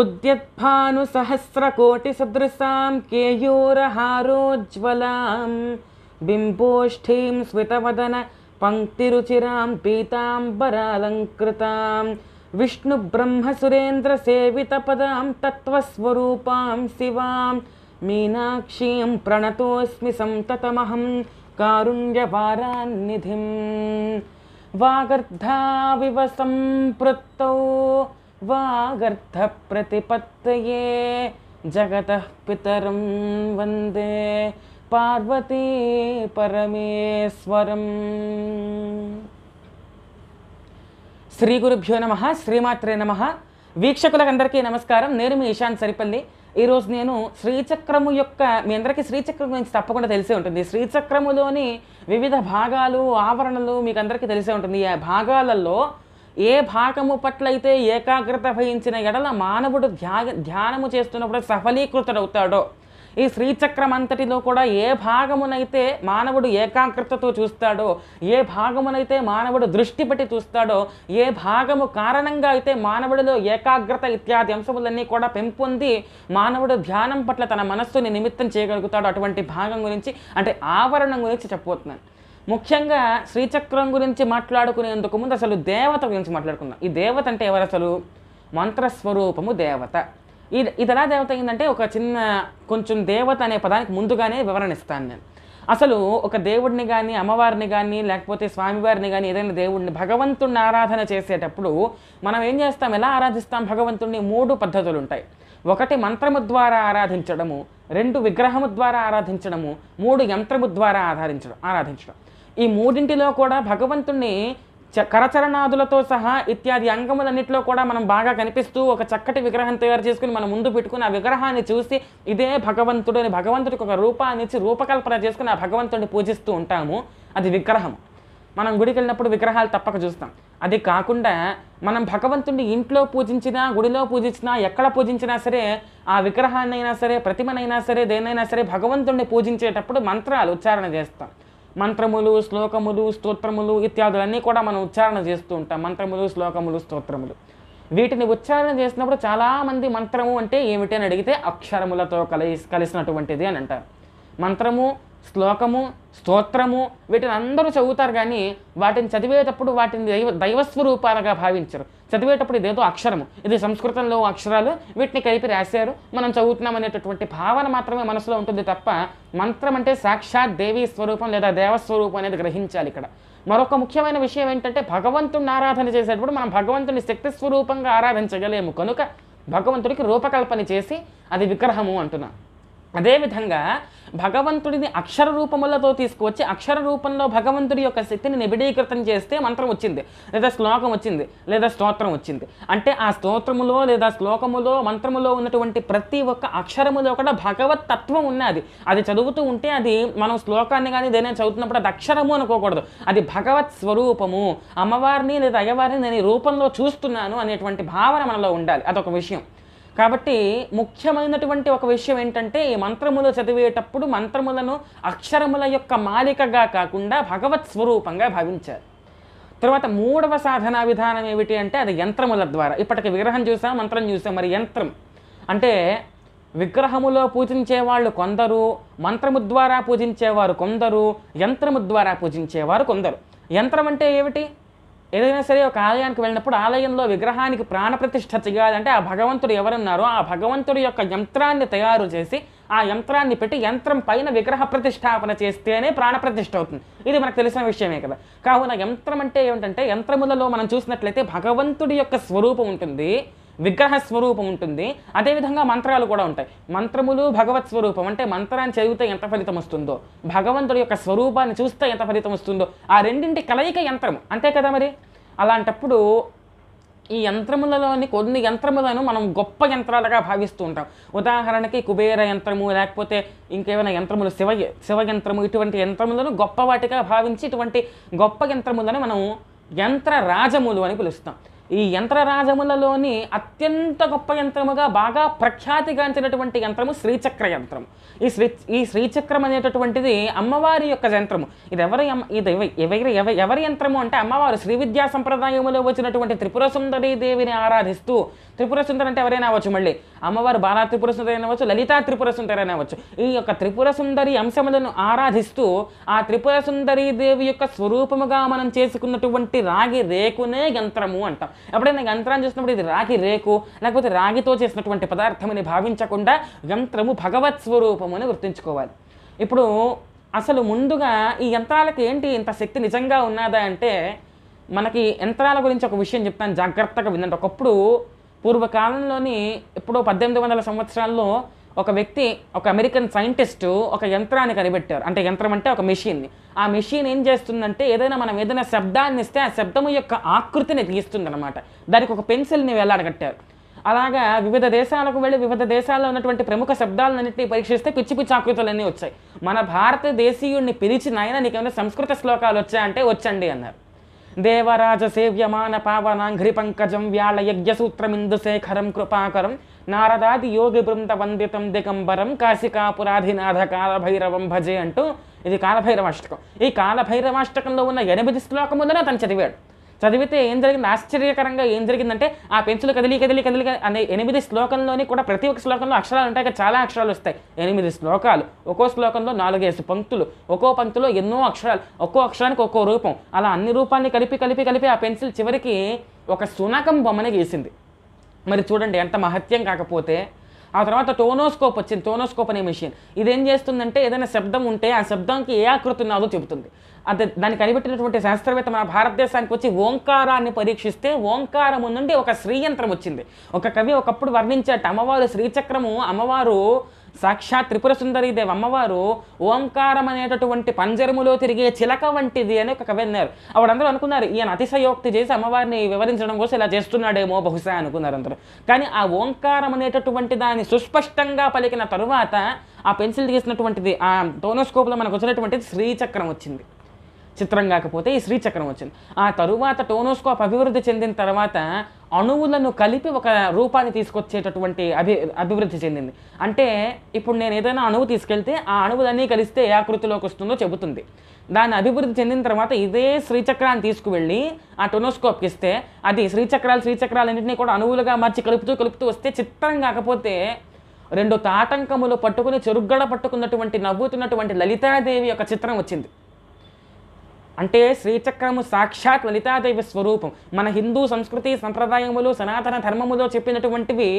उद्यत्भानुसहस्रकोटिसदृशां केयूरहारोज्ज्वलां बिम्बोष्ठीं स्मितवदन पङ्क्तिरुचिरां पीताम्बरालङ्कृतां विष्णुब्रह्मसुरेन्द्रसेवितपदां तत्त्वस्वरूपां शिवां मीनाक्षीं प्रणतोऽस्मि सन्ततमहं कारुण्यवारान्निधिं वागर्धाविव संपृत्तौ वागर्थप्रतिपत्तये జగత పితరం వందే పార్వతీ పరమేశ్వరం శ్రీ గురుభ్యో నమ శ్రీమాత్రే నమ వీక్షకులకందరికీ నమస్కారం నేను మీ ఇషాన్ సరిపల్లి ఈరోజు నేను శ్రీచక్రము యొక్క మీ అందరికీ శ్రీచక్రం గురించి తప్పకుండా తెలిసే ఉంటుంది శ్రీచక్రములోని వివిధ భాగాలు ఆవరణలు మీకు అందరికీ తెలిసే ఉంటుంది ఆ భాగాలలో ఏ భాగము పట్లయితే ఏకాగ్రత వహించిన ఎడల మానవుడు ధ్యా ధ్యానము చేస్తున్నప్పుడు సఫలీకృతుడవుతాడో ఈ శ్రీచక్రం అంతటిలో కూడా ఏ భాగమునైతే మానవుడు ఏకాగ్రతతో చూస్తాడో ఏ భాగమునైతే మానవుడు దృష్టి పెట్టి చూస్తాడో ఏ భాగము కారణంగా అయితే మానవుడిలో ఏకాగ్రత ఇత్యాది అంశములన్నీ కూడా పెంపొంది మానవుడు ధ్యానం పట్ల తన మనస్సుని నిమిత్తం చేయగలుగుతాడు అటువంటి భాగం గురించి అంటే ఆవరణం గురించి చెప్పబోతున్నాను ముఖ్యంగా శ్రీచక్రం గురించి మాట్లాడుకునేందుకు ముందు అసలు దేవత గురించి మాట్లాడుకుందాం ఈ దేవత అంటే ఎవరు అసలు మంత్రస్వరూపము దేవత ఇది ఇది ఎలా దేవత అయిందంటే ఒక చిన్న కొంచెం దేవత అనే పదానికి ముందుగానే వివరణ ఇస్తాను నేను అసలు ఒక దేవుడిని కానీ అమ్మవారిని కానీ లేకపోతే స్వామివారిని కానీ ఏదైనా దేవుడిని భగవంతుడిని ఆరాధన చేసేటప్పుడు మనం ఏం చేస్తాం ఎలా ఆరాధిస్తాం భగవంతుడిని మూడు పద్ధతులు ఉంటాయి ఒకటి మంత్రము ద్వారా ఆరాధించడము రెండు విగ్రహము ద్వారా ఆరాధించడము మూడు యంత్రము ద్వారా ఆరాధించడం ఆరాధించడం ఈ మూడింటిలో కూడా భగవంతుణ్ణి చ కరచరణాదులతో సహా ఇత్యాది అంగములన్నింటిలో కూడా మనం బాగా కనిపిస్తూ ఒక చక్కటి విగ్రహం తయారు చేసుకుని మనం ముందు పెట్టుకుని ఆ విగ్రహాన్ని చూసి ఇదే భగవంతుడు అని భగవంతుడికి ఒక రూపాన్ని ఇచ్చి రూపకల్పన చేసుకుని ఆ భగవంతుడిని పూజిస్తూ ఉంటాము అది విగ్రహం మనం గుడికి వెళ్ళినప్పుడు విగ్రహాలు తప్పక చూస్తాం అది కాకుండా మనం భగవంతుడిని ఇంట్లో పూజించినా గుడిలో పూజించినా ఎక్కడ పూజించినా సరే ఆ విగ్రహాన్నైనా సరే ప్రతిమనైనా సరే దేనైనా సరే భగవంతుడిని పూజించేటప్పుడు మంత్రాలు ఉచ్చారణ చేస్తాం మంత్రములు శ్లోకములు స్తోత్రములు ఇత్యాదులన్నీ కూడా మనం ఉచ్చారణ చేస్తూ ఉంటాం మంత్రములు శ్లోకములు స్తోత్రములు వీటిని ఉచ్చారణ చేసినప్పుడు చాలామంది మంత్రము అంటే ఏమిటి అని అడిగితే అక్షరములతో కలిసి కలిసినటువంటిది అని అంటారు మంత్రము శ్లోకము స్తోత్రము వీటిని అందరూ చదువుతారు కానీ వాటిని చదివేటప్పుడు వాటిని దైవ దైవస్వరూపాలుగా భావించరు చదివేటప్పుడు ఇదేదో అక్షరము ఇది సంస్కృతంలో అక్షరాలు వీటిని కలిపి రాశారు మనం చదువుతున్నాం అనేటటువంటి భావన మాత్రమే మనసులో ఉంటుంది తప్ప మంత్రం అంటే సాక్షాత్ దేవీ స్వరూపం లేదా దేవస్వరూపం అనేది గ్రహించాలి ఇక్కడ మరొక ముఖ్యమైన విషయం ఏంటంటే భగవంతుని ఆరాధన చేసేటప్పుడు మనం భగవంతుని శక్తి స్వరూపంగా ఆరాధించగలేము కనుక భగవంతుడికి రూపకల్పన చేసి అది విగ్రహము అంటున్నాం అదేవిధంగా భగవంతుడిని అక్షర రూపములతో తీసుకువచ్చి అక్షర రూపంలో భగవంతుడి యొక్క శక్తిని నిబిడీకృతం చేస్తే మంత్రం వచ్చింది లేదా శ్లోకం వచ్చింది లేదా స్తోత్రం వచ్చింది అంటే ఆ స్తోత్రములో లేదా శ్లోకములో మంత్రములో ఉన్నటువంటి ప్రతి ఒక్క అక్షరములో కూడా భగవత్ తత్వం ఉన్నది అది చదువుతూ ఉంటే అది మనం శ్లోకాన్ని కానీ దేనే చదువుతున్నప్పుడు అది అక్షరము అనుకోకూడదు అది భగవత్ స్వరూపము అమ్మవారిని లేదా అయ్యవారిని నేను రూపంలో చూస్తున్నాను అనేటువంటి భావన మనలో ఉండాలి అదొక విషయం కాబట్టి ముఖ్యమైనటువంటి ఒక విషయం ఏంటంటే ఈ మంత్రములు చదివేటప్పుడు మంత్రములను అక్షరముల యొక్క మాలికగా కాకుండా భగవత్ స్వరూపంగా భావించారు తర్వాత మూడవ సాధనా విధానం ఏమిటి అంటే అది యంత్రముల ద్వారా ఇప్పటికి విగ్రహం చూసాం మంత్రం చూసాం మరి యంత్రం అంటే విగ్రహములో పూజించే వాళ్ళు కొందరు మంత్రము ద్వారా పూజించేవారు కొందరు యంత్రము ద్వారా పూజించేవారు కొందరు యంత్రం అంటే ఏమిటి ఏదైనా సరే ఒక ఆలయానికి వెళ్ళినప్పుడు ఆలయంలో విగ్రహానికి ప్రాణప్రతిష్ఠ చేయాలంటే ఆ భగవంతుడు ఎవరున్నారో ఆ భగవంతుడి యొక్క యంత్రాన్ని తయారు చేసి ఆ యంత్రాన్ని పెట్టి యంత్రం పైన విగ్రహ ప్రతిష్టాపన చేస్తేనే ప్రాణప్రతిష్ఠ అవుతుంది ఇది మనకు తెలిసిన విషయమే కదా కావున యంత్రం అంటే ఏమిటంటే యంత్రములలో మనం చూసినట్లయితే భగవంతుడి యొక్క స్వరూపం ఉంటుంది విగ్రహ స్వరూపం ఉంటుంది అదేవిధంగా మంత్రాలు కూడా ఉంటాయి మంత్రములు భగవత్ స్వరూపం అంటే మంత్రాన్ని చదివితే ఎంత ఫలితం వస్తుందో భగవంతుడి యొక్క స్వరూపాన్ని చూస్తే ఎంత ఫలితం వస్తుందో ఆ రెండింటి కలయిక యంత్రం అంతే కదా మరి అలాంటప్పుడు ఈ యంత్రములలోని కొన్ని యంత్రములను మనం గొప్ప యంత్రాలుగా భావిస్తూ ఉంటాం ఉదాహరణకి కుబేర యంత్రము లేకపోతే ఇంకేమైనా యంత్రములు శివ శివ యంత్రము ఇటువంటి యంత్రములను గొప్ప వాటిగా భావించి ఇటువంటి గొప్ప యంత్రములను మనం యంత్ర రాజములు అని పిలుస్తాం ఈ యంత్రరాజములలోని అత్యంత గొప్ప యంత్రముగా బాగా ప్రఖ్యాతిగాంచినటువంటి యంత్రము శ్రీచక్ర యంత్రం ఈ శ్రీ ఈ శ్రీచక్రం అనేటటువంటిది అమ్మవారి యొక్క యంత్రము ఇది ఎవరి ఇది ఎవరి ఎవరి యంత్రము అంటే అమ్మవారు శ్రీ విద్యా సంప్రదాయంలో వచ్చినటువంటి త్రిపుర సుందరి దేవిని ఆరాధిస్తూ త్రిపుర సుందరి అంటే ఎవరైనా అవ్వచ్చు మళ్ళీ అమ్మవారు బాలా త్రిపుర సుందరి అనవచ్చు లలితా త్రిపుర సుందరి అనవచ్చు ఈ యొక్క త్రిపుర సుందరి అంశములను ఆరాధిస్తూ ఆ త్రిపుర సుందరి దేవి యొక్క స్వరూపముగా మనం చేసుకున్నటువంటి రాగి రేకునే యంత్రము అంటాం ఎప్పుడైనా యంత్రాన్ని చూసినప్పుడు ఇది రాగి రేకు లేకపోతే రాగితో చేసినటువంటి పదార్థమని భావించకుండా యంత్రము భగవత్ స్వరూపము అని గుర్తుంచుకోవాలి ఇప్పుడు అసలు ముందుగా ఈ యంత్రాలకు ఏంటి ఇంత శక్తి నిజంగా ఉన్నదా అంటే మనకి యంత్రాల గురించి ఒక విషయం చెప్తాను జాగ్రత్తగా విందండి ఒకప్పుడు పూర్వకాలంలోని ఎప్పుడో పద్దెనిమిది వందల సంవత్సరాల్లో ఒక వ్యక్తి ఒక అమెరికన్ సైంటిస్టు ఒక యంత్రాన్ని కనిపెట్టారు అంటే యంత్రం అంటే ఒక మెషిన్ని ఆ మెషిన్ ఏం చేస్తుందంటే ఏదైనా మనం ఏదైనా శబ్దాన్ని ఇస్తే ఆ శబ్దము యొక్క ఆకృతిని అనమాట దానికి ఒక పెన్సిల్ని వెళ్ళాడగట్టారు అలాగా వివిధ దేశాలకు వెళ్ళి వివిధ దేశాల్లో ఉన్నటువంటి ప్రముఖ శబ్దాలన్నింటినీ పరీక్షిస్తే పిచ్చి పిచ్చి ఆకృతులన్నీ వచ్చాయి మన దేశీయుడిని పిలిచిన ఆయన నీకేమైనా సంస్కృత శ్లోకాలు వచ్చాయంటే వచ్చండి అన్నారు దేవరాజ సేవ్యమాన పావనాంఘ్రి పంకజం వ్యాళ సూత్రమిందు శేఖరం కృపాకరం నారదాది యోగి బృంద వందితం దిగంబరం కాశికాపురాధినాథ కాలభైరవం భజే అంటూ ఇది కాలభైరవాష్టకం ఈ కాలభైరవాష్టకంలో ఉన్న ఎనిమిది శ్లోకములను అతను చదివాడు చదివితే ఏం జరిగింది ఆశ్చర్యకరంగా ఏం జరిగిందంటే ఆ పెన్సిల్ కదిలి కదిలి కదిలి అనే ఎనిమిది శ్లోకంలోని కూడా ప్రతి ఒక్క శ్లోకంలో అక్షరాలు ఉంటాయి చాలా అక్షరాలు వస్తాయి ఎనిమిది శ్లోకాలు ఒక్కో శ్లోకంలో నాలుగేసి పంక్తులు ఒక్కో పంక్తిలో ఎన్నో అక్షరాలు ఒక్కో అక్షరానికి ఒక్కో రూపం అలా అన్ని రూపాన్ని కలిపి కలిపి కలిపి ఆ పెన్సిల్ చివరికి ఒక సునకం బొమ్మని గీసింది మరి చూడండి ఎంత మహత్యం కాకపోతే ఆ తర్వాత టోనోస్కోప్ వచ్చింది టోనోస్కోప్ అనే మిషన్ ఇదేం చేస్తుందంటే ఏదైనా శబ్దం ఉంటే ఆ శబ్దానికి ఏ ఆకృతి ఉన్నదో చెబుతుంది అది దాన్ని కనిపెట్టినటువంటి శాస్త్రవేత్త మన భారతదేశానికి వచ్చి ఓంకారాన్ని పరీక్షిస్తే ఓంకారము నుండి ఒక శ్రీయంత్రం వచ్చింది ఒక కవి ఒకప్పుడు వర్ణించేట అమ్మవారు శ్రీచక్రము అమ్మవారు సాక్షాత్ త్రిపుర సుందరీదేవి అమ్మవారు ఓంకారం అనేటటువంటి పంజరములో తిరిగే చిలక వంటిది అని ఒక కవి అన్నారు ఆవిడందరూ అనుకున్నారు ఈయన అతిశయోక్తి చేసి అమ్మవారిని వివరించడం కోసం ఇలా చేస్తున్నాడేమో బహుశా అనుకున్నారు అందరూ కానీ ఆ ఓంకారం అనేటటువంటి దాన్ని సుస్పష్టంగా పలికిన తరువాత ఆ పెన్సిల్ తీసినటువంటిది ఆ టోనోస్కోప్లో మనకు వచ్చినటువంటిది శ్రీచక్రం వచ్చింది చిత్రం కాకపోతే ఈ శ్రీచక్రం వచ్చింది ఆ తరువాత టోనోస్కోప్ అభివృద్ధి చెందిన తర్వాత అణువులను కలిపి ఒక రూపాన్ని తీసుకొచ్చేటటువంటి అభి అభివృద్ధి చెందింది అంటే ఇప్పుడు నేను ఏదైనా అణువు తీసుకెళ్తే ఆ అణువులన్నీ కలిస్తే ఏ ఆకృతిలోకి వస్తుందో చెబుతుంది దాని అభివృద్ధి చెందిన తర్వాత ఇదే శ్రీచక్రాన్ని తీసుకువెళ్ళి ఆ టొనోస్కోప్కి ఇస్తే అది శ్రీచక్రాలు అన్నింటినీ కూడా అణువులుగా మార్చి కలుపుతూ కలుపుతూ వస్తే చిత్రం కాకపోతే రెండు తాటంకములు పట్టుకుని చెరుగ్గడ పట్టుకున్నటువంటి నవ్వుతున్నటువంటి లలితాదేవి యొక్క చిత్రం వచ్చింది అంటే శ్రీచక్రము సాక్షాత్ లలితాదేవి స్వరూపం మన హిందూ సంస్కృతి సంప్రదాయములు సనాతన ధర్మములో చెప్పినటువంటివి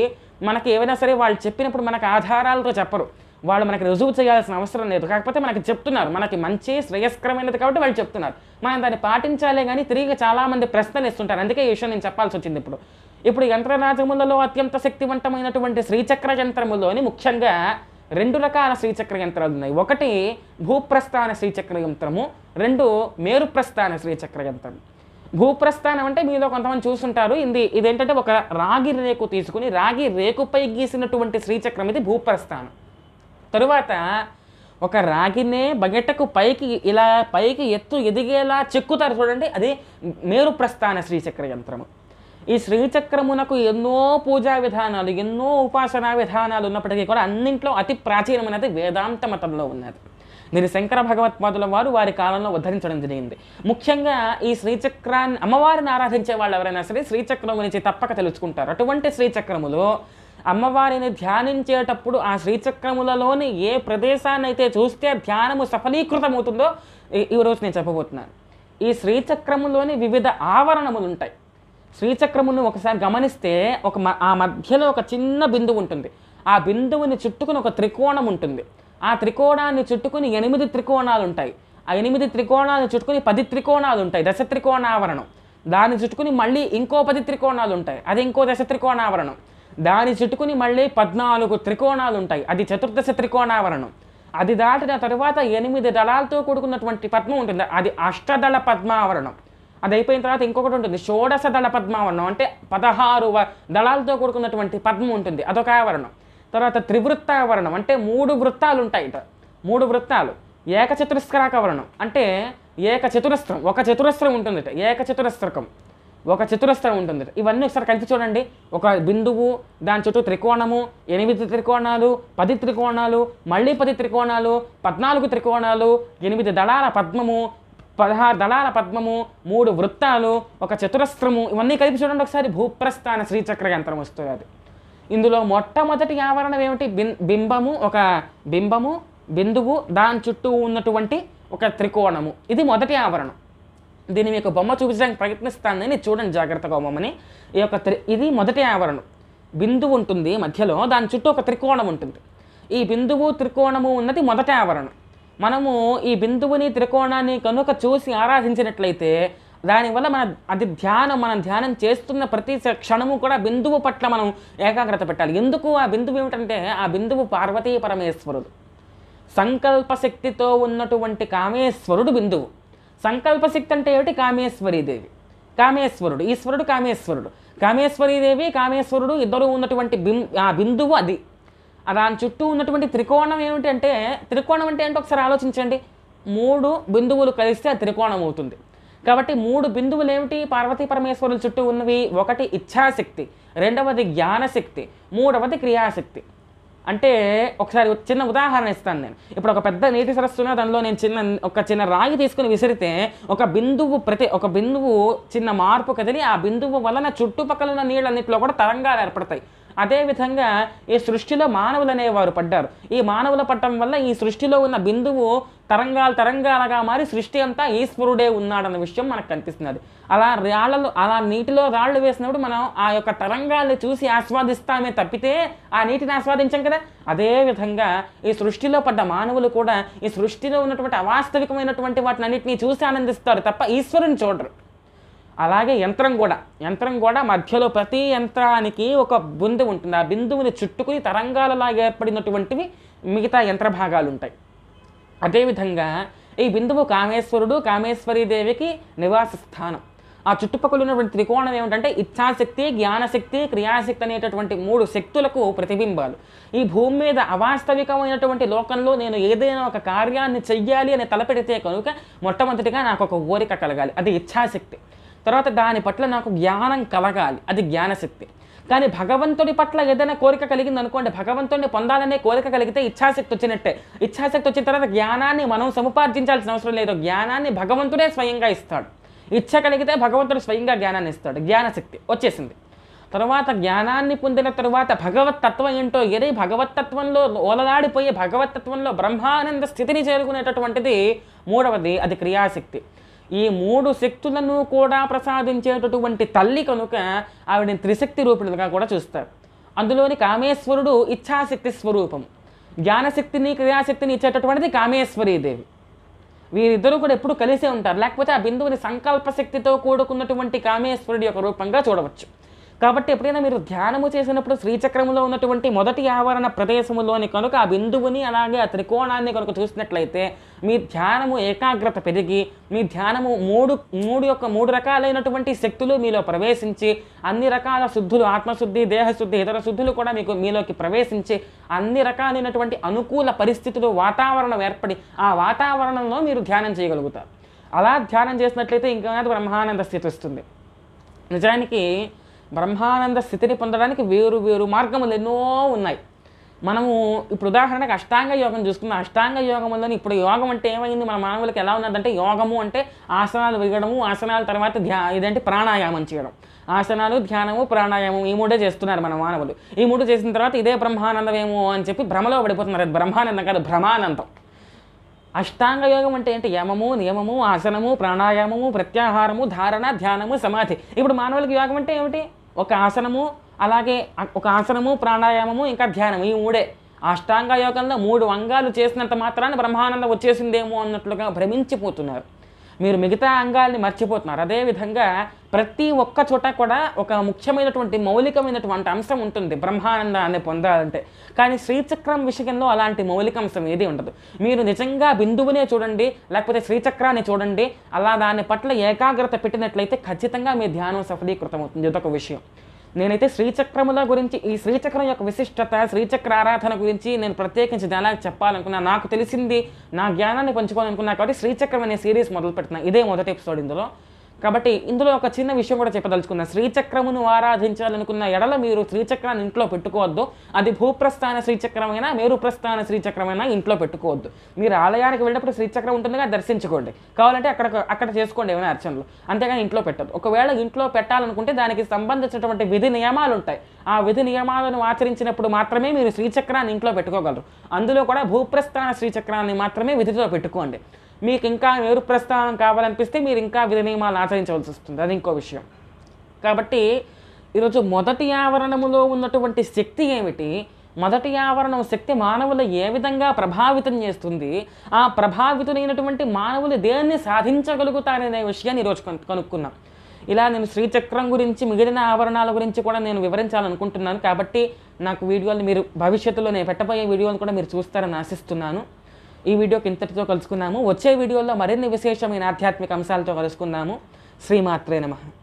మనకి ఏవైనా సరే వాళ్ళు చెప్పినప్పుడు మనకు ఆధారాలతో చెప్పరు వాళ్ళు మనకి రుజువు చేయాల్సిన అవసరం లేదు కాకపోతే మనకి చెప్తున్నారు మనకి మంచి శ్రేయస్కరమైనది కాబట్టి వాళ్ళు చెప్తున్నారు మనం దాన్ని పాటించాలే కానీ తిరిగి చాలామంది ప్రశ్నలు ఇస్తుంటారు అందుకే ఈ విషయం నేను చెప్పాల్సి వచ్చింది ఇప్పుడు ఇప్పుడు యంత్రరాజములలో అత్యంత శక్తివంతమైనటువంటి శ్రీచక్ర యంత్రములోని ముఖ్యంగా రెండు రకాల శ్రీచక్ర యంత్రాలు ఉన్నాయి ఒకటి భూప్రస్థాన శ్రీచక్ర యంత్రము రెండు మేరుప్రస్థాన శ్రీచక్ర యంత్రం భూప్రస్థానం అంటే మీలో కొంతమంది చూస్తుంటారు ఇది ఇదేంటంటే ఒక రాగి రేకు తీసుకుని రాగి రేకుపై గీసినటువంటి శ్రీచక్రం ఇది భూప్రస్థానం తరువాత ఒక రాగినే బగెట్టకు పైకి ఇలా పైకి ఎత్తు ఎదిగేలా చెక్కుతారు చూడండి అది మేరుప్రస్థాన శ్రీచక్ర యంత్రము ఈ శ్రీచక్రమునకు ఎన్నో పూజా విధానాలు ఎన్నో ఉపాసనా విధానాలు ఉన్నప్పటికీ కూడా అన్నింట్లో అతి ప్రాచీనమైనది వేదాంత మతంలో ఉన్నది దీని శంకర భగవత్పాదుల వారు వారి కాలంలో ఉద్ధరించడం జరిగింది ముఖ్యంగా ఈ శ్రీచక్రాన్ని అమ్మవారిని ఆరాధించే వాళ్ళు ఎవరైనా సరే శ్రీచక్రం గురించి తప్పక తెలుసుకుంటారు అటువంటి శ్రీచక్రములు అమ్మవారిని ధ్యానించేటప్పుడు ఆ శ్రీచక్రములలోని ఏ ప్రదేశాన్ని అయితే చూస్తే ధ్యానము సఫలీకృతమవుతుందో ఈరోజు నేను చెప్పబోతున్నాను ఈ శ్రీచక్రములోని వివిధ ఆవరణములు ఉంటాయి శ్రీచక్రమును ఒకసారి గమనిస్తే ఒక ఆ మధ్యలో ఒక చిన్న బిందువు ఉంటుంది ఆ బిందువుని చుట్టుకుని ఒక త్రికోణం ఉంటుంది ఆ త్రికోణాన్ని చుట్టుకుని ఎనిమిది త్రికోణాలు ఉంటాయి ఆ ఎనిమిది త్రికోణాలను చుట్టుకుని పది త్రికోణాలు ఉంటాయి దశ త్రికోణావరణం దాన్ని చుట్టుకుని మళ్ళీ ఇంకో పది త్రికోణాలు ఉంటాయి అది ఇంకో దశ త్రికోణావరణం దాని చుట్టుకుని మళ్ళీ పద్నాలుగు త్రికోణాలు ఉంటాయి అది చతుర్దశ త్రికోణావరణం అది దాటిన తర్వాత ఎనిమిది దళాలతో కూడుకున్నటువంటి పద్మం ఉంటుంది అది అష్టదళ పద్మావరణం అది అయిపోయిన తర్వాత ఇంకొకటి ఉంటుంది షోడశ దళ పద్మావరణం అంటే పదహారు దళాలతో కూడుకున్నటువంటి పద్మం ఉంటుంది అదొక ఆవరణం తర్వాత త్రివృత్తావరణం అంటే మూడు వృత్తాలు ఉంటాయి మూడు వృత్తాలు ఏకచతురస్రాకవరణం అంటే ఏక చతురస్రం ఒక చతురస్రం ఉంటుంది ఏక చతురస్రకం ఒక చతురస్రం ఉంటుంది ఇవన్నీ ఒకసారి కలిపి చూడండి ఒక బిందువు దాని చుట్టూ త్రికోణము ఎనిమిది త్రికోణాలు పది త్రికోణాలు మళ్ళీ పది త్రికోణాలు పద్నాలుగు త్రికోణాలు ఎనిమిది దళాల పద్మము పదహారు దళాల పద్మము మూడు వృత్తాలు ఒక చతురస్త్రము ఇవన్నీ కలిపి చూడండి ఒకసారి భూప్రస్థాన శ్రీచక్ర యంత్రం వస్తుంది ఇందులో మొట్టమొదటి ఆవరణం ఏమిటి బింబము ఒక బింబము బిందువు దాని చుట్టూ ఉన్నటువంటి ఒక త్రికోణము ఇది మొదటి ఆవరణం దీన్ని మీకు బొమ్మ చూపించడానికి ప్రయత్నిస్తాను నేను చూడండి జాగ్రత్తగా బొమ్మని ఈ యొక్క త్రి ఇది మొదటి ఆవరణం బిందువు ఉంటుంది మధ్యలో దాని చుట్టూ ఒక త్రికోణం ఉంటుంది ఈ బిందువు త్రికోణము ఉన్నది మొదటి ఆవరణం మనము ఈ బిందువుని త్రికోణాన్ని కనుక చూసి ఆరాధించినట్లయితే దానివల్ల మన అది ధ్యానం మనం ధ్యానం చేస్తున్న ప్రతి క్షణము కూడా బిందువు పట్ల మనం ఏకాగ్రత పెట్టాలి ఎందుకు ఆ బిందువు ఏమిటంటే ఆ బిందువు పార్వతీ పరమేశ్వరుడు సంకల్పశక్తితో ఉన్నటువంటి కామేశ్వరుడు బిందువు సంకల్పశక్తి అంటే ఏమిటి కామేశ్వరీదేవి కామేశ్వరుడు ఈశ్వరుడు కామేశ్వరుడు కామేశ్వరీదేవి కామేశ్వరుడు ఇద్దరు ఉన్నటువంటి బిం ఆ బిందువు అది దాని చుట్టూ ఉన్నటువంటి త్రికోణం ఏమిటంటే త్రికోణం అంటే ఏంటో ఒకసారి ఆలోచించండి మూడు బిందువులు కలిస్తే ఆ త్రికోణం అవుతుంది కాబట్టి మూడు బిందువులు ఏమిటి పార్వతీ పరమేశ్వరుల చుట్టూ ఉన్నవి ఒకటి ఇచ్ఛాశక్తి రెండవది జ్ఞానశక్తి మూడవది క్రియాశక్తి అంటే ఒకసారి చిన్న ఉదాహరణ ఇస్తాను నేను ఇప్పుడు ఒక పెద్ద నీటి సరస్సున దానిలో నేను చిన్న ఒక చిన్న రాగి తీసుకుని విసిరితే ఒక బిందువు ప్రతి ఒక బిందువు చిన్న మార్పు కదిలి ఆ బిందువు వలన చుట్టుపక్కల ఉన్న నీళ్ళన్నింటిలో కూడా తరంగాలు ఏర్పడతాయి అదేవిధంగా ఈ సృష్టిలో మానవులు అనేవారు పడ్డారు ఈ మానవుల పట్టడం వల్ల ఈ సృష్టిలో ఉన్న బిందువు తరంగాలు తరంగాలుగా మారి సృష్టి అంతా ఈశ్వరుడే ఉన్నాడన్న విషయం మనకు కనిపిస్తున్నది అలా రాళ్ళలు అలా నీటిలో రాళ్ళు వేసినప్పుడు మనం ఆ యొక్క తరంగాల్ని చూసి ఆస్వాదిస్తామే తప్పితే ఆ నీటిని ఆస్వాదించాం కదా అదేవిధంగా ఈ సృష్టిలో పడ్డ మానవులు కూడా ఈ సృష్టిలో ఉన్నటువంటి అవాస్తవికమైనటువంటి వాటిని అన్నింటినీ చూసి ఆనందిస్తారు తప్ప ఈశ్వరుని చూడరు అలాగే యంత్రం కూడా యంత్రం కూడా మధ్యలో ప్రతి యంత్రానికి ఒక బిందువు ఉంటుంది ఆ బిందువుని చుట్టుకుని తరంగాలలాగా ఏర్పడినటువంటివి మిగతా యంత్ర భాగాలు ఉంటాయి అదేవిధంగా ఈ బిందువు కామేశ్వరుడు కామేశ్వరీదేవికి నివాస స్థానం ఆ చుట్టుపక్కల ఉన్నటువంటి త్రికోణం ఏమిటంటే ఇచ్ఛాశక్తి జ్ఞానశక్తి క్రియాశక్తి అనేటటువంటి మూడు శక్తులకు ప్రతిబింబాలు ఈ భూమి మీద అవాస్తవికమైనటువంటి లోకంలో నేను ఏదైనా ఒక కార్యాన్ని చెయ్యాలి అని తలపెడితే కనుక మొట్టమొదటిగా నాకు ఒక ఓరిక కలగాలి అది ఇచ్ఛాశక్తి తర్వాత దాని పట్ల నాకు జ్ఞానం కలగాలి అది జ్ఞానశక్తి కానీ భగవంతుడి పట్ల ఏదైనా కోరిక కలిగింది అనుకోండి భగవంతుడిని పొందాలనే కోరిక కలిగితే ఇచ్ఛాశక్తి వచ్చినట్టే ఇచ్ఛాశక్తి వచ్చిన తర్వాత జ్ఞానాన్ని మనం సముపార్జించాల్సిన అవసరం లేదు జ్ఞానాన్ని భగవంతుడే స్వయంగా ఇస్తాడు ఇచ్చ కలిగితే భగవంతుడు స్వయంగా జ్ఞానాన్ని ఇస్తాడు జ్ఞానశక్తి వచ్చేసింది తర్వాత జ్ఞానాన్ని పొందిన తర్వాత భగవతత్వం ఏంటో ఎరి భగవతత్వంలో ఓలలాడిపోయే భగవతత్వంలో బ్రహ్మానంద స్థితిని చేరుకునేటటువంటిది మూడవది అది క్రియాశక్తి ఈ మూడు శక్తులను కూడా ప్రసాదించేటటువంటి తల్లి కనుక ఆవిడని త్రిశక్తి రూపిణిగా కూడా చూస్తారు అందులోని కామేశ్వరుడు ఇచ్ఛాశక్తి స్వరూపం జ్ఞానశక్తిని క్రియాశక్తిని ఇచ్చేటటువంటిది కామేశ్వరీదేవి వీరిద్దరూ కూడా ఎప్పుడు కలిసే ఉంటారు లేకపోతే ఆ బిందువుని సంకల్పశక్తితో కూడుకున్నటువంటి కామేశ్వరుడి యొక్క రూపంగా చూడవచ్చు కాబట్టి ఎప్పుడైనా మీరు ధ్యానము చేసినప్పుడు శ్రీచక్రంలో ఉన్నటువంటి మొదటి ఆవరణ ప్రదేశములోని కనుక ఆ బిందువుని అలాగే ఆ త్రికోణాన్ని కనుక చూసినట్లయితే మీ ధ్యానము ఏకాగ్రత పెరిగి మీ ధ్యానము మూడు మూడు యొక్క మూడు రకాలైనటువంటి శక్తులు మీలో ప్రవేశించి అన్ని రకాల శుద్ధులు ఆత్మశుద్ధి దేహశుద్ధి ఇతర శుద్ధులు కూడా మీకు మీలోకి ప్రవేశించి అన్ని రకాలైనటువంటి అనుకూల పరిస్థితులు వాతావరణం ఏర్పడి ఆ వాతావరణంలో మీరు ధ్యానం చేయగలుగుతారు అలా ధ్యానం చేసినట్లయితే ఇంకా బ్రహ్మానంద స్థితి వస్తుంది నిజానికి బ్రహ్మానంద స్థితిని పొందడానికి వేరు వేరు మార్గములు ఎన్నో ఉన్నాయి మనము ఇప్పుడు ఉదాహరణకు అష్టాంగ యోగం చూసుకున్న అష్టాంగ యోగంలోని ఇప్పుడు యోగం అంటే ఏమైంది మన మానవులకు ఎలా ఉన్నదంటే యోగము అంటే ఆసనాలు వేయడము ఆసనాల తర్వాత ధ్యా ఇదంటే ప్రాణాయామం చేయడం ఆసనాలు ధ్యానము ప్రాణాయామం ఈ మూడే చేస్తున్నారు మన మానవులు ఈ మూడు చేసిన తర్వాత ఇదే బ్రహ్మానందమేమో అని చెప్పి భ్రమలో పడిపోతున్నారు అది బ్రహ్మానందం కాదు భ్రమానందం అష్టాంగ యోగం అంటే ఏంటి యమము నియమము ఆసనము ప్రాణాయామము ప్రత్యాహారము ధారణ ధ్యానము సమాధి ఇప్పుడు మానవులకు యోగం అంటే ఏమిటి ఒక ఆసనము అలాగే ఒక ఆసనము ప్రాణాయామము ఇంకా ధ్యానం ఈ మూడే అష్టాంగ యోగంలో మూడు అంగాలు చేసినంత మాత్రాన్ని బ్రహ్మానందం వచ్చేసిందేమో అన్నట్లుగా భ్రమించిపోతున్నారు మీరు మిగతా అంగాల్ని మర్చిపోతున్నారు అదేవిధంగా ప్రతి ఒక్క చోట కూడా ఒక ముఖ్యమైనటువంటి మౌలికమైనటువంటి అంశం ఉంటుంది బ్రహ్మానందాన్ని పొందాలంటే కానీ శ్రీచక్రం విషయంలో అలాంటి మౌలిక అంశం ఏది ఉండదు మీరు నిజంగా బిందువునే చూడండి లేకపోతే శ్రీచక్రాన్ని చూడండి అలా దాని పట్ల ఏకాగ్రత పెట్టినట్లయితే ఖచ్చితంగా మీ ధ్యానం సఫలీకృతం అవుతుంది ఇదొక విషయం నేనైతే శ్రీచక్రముల గురించి ఈ శ్రీచక్రం యొక్క విశిష్టత శ్రీచక్ర ఆరాధన గురించి నేను ప్రత్యేకించి ఎలా చెప్పాలనుకున్నా నాకు తెలిసింది నా జ్ఞానాన్ని పంచుకోవాలనుకున్నా కాబట్టి శ్రీచక్రం అనే సిరీస్ మొదలు పెడుతున్నా ఇదే మొదటి ఎపిసోడ్ ఇందులో కాబట్టి ఇందులో ఒక చిన్న విషయం కూడా చెప్పదలుచుకున్నా శ్రీచక్రమును ఆరాధించాలనుకున్న ఎడల మీరు శ్రీచక్రాన్ని ఇంట్లో పెట్టుకోవద్దు అది భూప్రస్థాన శ్రీచక్రమైనా మేరుప్రస్థాన శ్రీచక్రమైనా ఇంట్లో పెట్టుకోవద్దు మీరు ఆలయానికి వెళ్ళినప్పుడు శ్రీచక్రం ఉంటుందిగా దర్శించుకోండి కావాలంటే అక్కడ అక్కడ చేసుకోండి ఏమైనా అర్చనలు అంతేగాని ఇంట్లో పెట్టదు ఒకవేళ ఇంట్లో పెట్టాలనుకుంటే దానికి సంబంధించినటువంటి విధి నియమాలు ఉంటాయి ఆ విధి నియమాలను ఆచరించినప్పుడు మాత్రమే మీరు శ్రీచక్రాన్ని ఇంట్లో పెట్టుకోగలరు అందులో కూడా భూప్రస్థాన శ్రీచక్రాన్ని మాత్రమే విధితో పెట్టుకోండి మీకు ఇంకా మేరు ప్రస్థానం కావాలనిపిస్తే మీరు ఇంకా నియమాలను ఆచరించవలసి వస్తుంది అది ఇంకో విషయం కాబట్టి ఈరోజు మొదటి ఆవరణములో ఉన్నటువంటి శక్తి ఏమిటి మొదటి ఆవరణం శక్తి మానవులు ఏ విధంగా ప్రభావితం చేస్తుంది ఆ ప్రభావితులైనటువంటి మానవులు దేన్ని సాధించగలుగుతారనే విషయాన్ని ఈరోజు కనుక్కున్నాం ఇలా నేను శ్రీచక్రం గురించి మిగిలిన ఆవరణాల గురించి కూడా నేను వివరించాలనుకుంటున్నాను కాబట్టి నాకు వీడియోలు మీరు భవిష్యత్తులో నేను పెట్టబోయే వీడియోలు కూడా మీరు చూస్తారని ఆశిస్తున్నాను ఈ వీడియోకి ఇంతటితో కలుసుకున్నాము వచ్చే వీడియోలో మరిన్ని విశేషమైన ఆధ్యాత్మిక అంశాలతో కలుసుకుందాము శ్రీమాత్రే నమ